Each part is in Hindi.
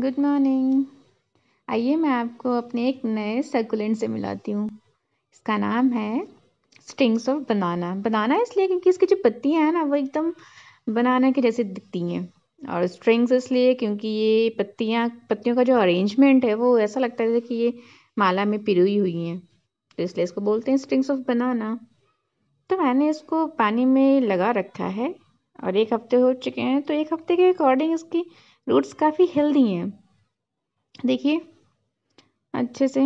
गुड मॉर्निंग आइए मैं आपको अपने एक नए सर्कुलेंट से मिलाती हूँ इसका नाम है स्टिंग्स ऑफ बनाना बनाना इसलिए क्योंकि इसकी जो पत्तियाँ हैं ना वो एकदम बनाना के जैसे दिखती हैं और स्ट्रिंग्स इसलिए क्योंकि ये पत्तियाँ पत्तियों का जो अरेंजमेंट है वो ऐसा लगता है कि ये माला में पिरोई हुई हैं तो इसलिए इसको बोलते हैं स्ट्रिंग्स ऑफ बनाना तो मैंने इसको पानी में लगा रखा है और एक हफ्ते हो चुके हैं तो एक हफ्ते के अकॉर्डिंग इसकी फ्रूट्स काफ़ी हेल्दी हैं देखिए अच्छे से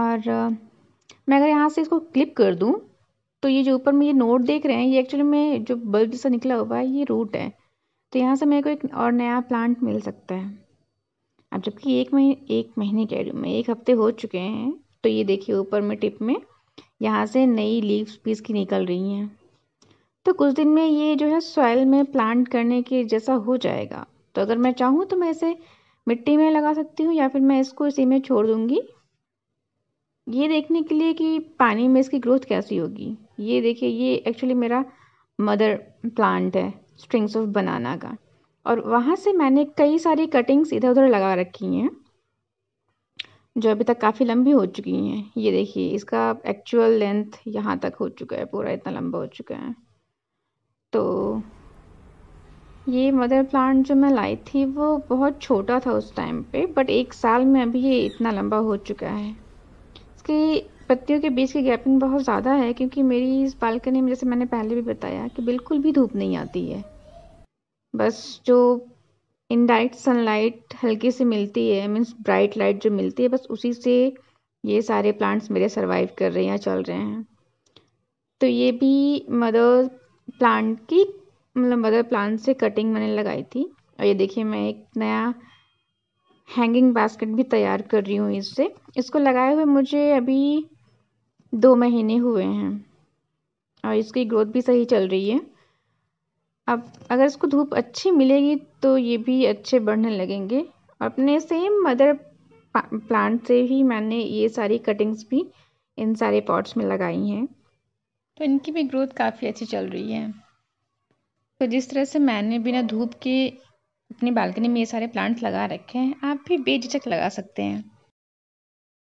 और मैं अगर यहाँ से इसको क्लिप कर दूँ तो ये जो ऊपर में ये नोट देख रहे हैं ये एक्चुअली में जो बल्ब जैसा निकला हुआ है ये रूट है तो यहाँ से मेरे को एक और नया प्लांट मिल सकता है अब जबकि एक महीने एक महीने कह रही हूँ मैं एक हफ्ते हो चुके हैं तो ये देखिए ऊपर में टिप में यहाँ से नई लीव्स पीस की निकल रही हैं तो कुछ दिन में ये जो है सॉइल में प्लांट करने के जैसा हो जाएगा तो अगर मैं चाहूँ तो मैं इसे मिट्टी में लगा सकती हूँ या फिर मैं इसको इसी में छोड़ दूँगी ये देखने के लिए कि पानी में इसकी ग्रोथ कैसी होगी ये देखिए ये एक्चुअली मेरा मदर प्लांट है स्ट्रिंग्स ऑफ बनाना का और वहाँ से मैंने कई सारी कटिंग्स इधर उधर लगा रखी हैं जो अभी तक काफ़ी लंबी हो चुकी हैं ये देखिए इसका एक्चुअल लेंथ यहाँ तक हो चुका है पूरा इतना लंबा हो चुका है तो ये मदर प्लांट जो मैं लाई थी वो बहुत छोटा था उस टाइम पे बट एक साल में अभी ये इतना लंबा हो चुका है इसके पत्तियों के बीच की गैपिंग बहुत ज़्यादा है क्योंकि मेरी इस बालकनी में जैसे मैंने पहले भी बताया कि बिल्कुल भी धूप नहीं आती है बस जो इनडायरेक्ट सनलाइट हल्की सी मिलती है मीन्स ब्राइट लाइट जो मिलती है बस उसी से ये सारे प्लांट्स मेरे सर्वाइव कर रहे हैं चल रहे हैं तो ये भी मदर प्लांट की मतलब मदर प्लांट से कटिंग मैंने लगाई थी और ये देखिए मैं एक नया हैंगिंग बास्केट भी तैयार कर रही हूँ इससे इसको लगाए हुए मुझे अभी दो महीने हुए हैं और इसकी ग्रोथ भी सही चल रही है अब अगर इसको धूप अच्छी मिलेगी तो ये भी अच्छे बढ़ने लगेंगे अपने सेम मदर प्लांट से ही मैंने ये सारी कटिंग्स भी इन सारे पॉट्स में लगाई हैं तो इनकी भी ग्रोथ काफ़ी अच्छी चल रही है तो जिस तरह से मैंने बिना धूप के अपनी बालकनी में ये सारे प्लांट्स लगा रखे हैं आप भी बेझिझक लगा सकते हैं